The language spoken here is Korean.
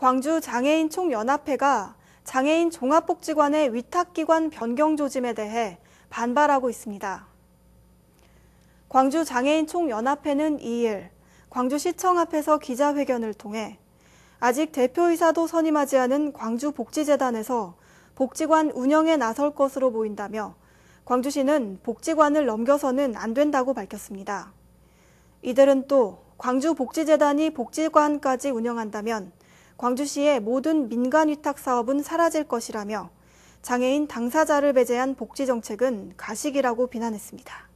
광주 장애인 총연합회가 장애인 종합복지관의 위탁기관 변경 조짐에 대해 반발하고 있습니다. 광주 장애인 총연합회는 2일 광주시청 앞에서 기자회견을 통해 아직 대표이사도 선임하지 않은 광주복지재단에서 복지관 운영에 나설 것으로 보인다며 광주시는 복지관을 넘겨서는 안 된다고 밝혔습니다. 이들은 또 광주복지재단이 복지관까지 운영한다면 광주시의 모든 민간 위탁 사업은 사라질 것이라며 장애인 당사자를 배제한 복지 정책은 가식이라고 비난했습니다.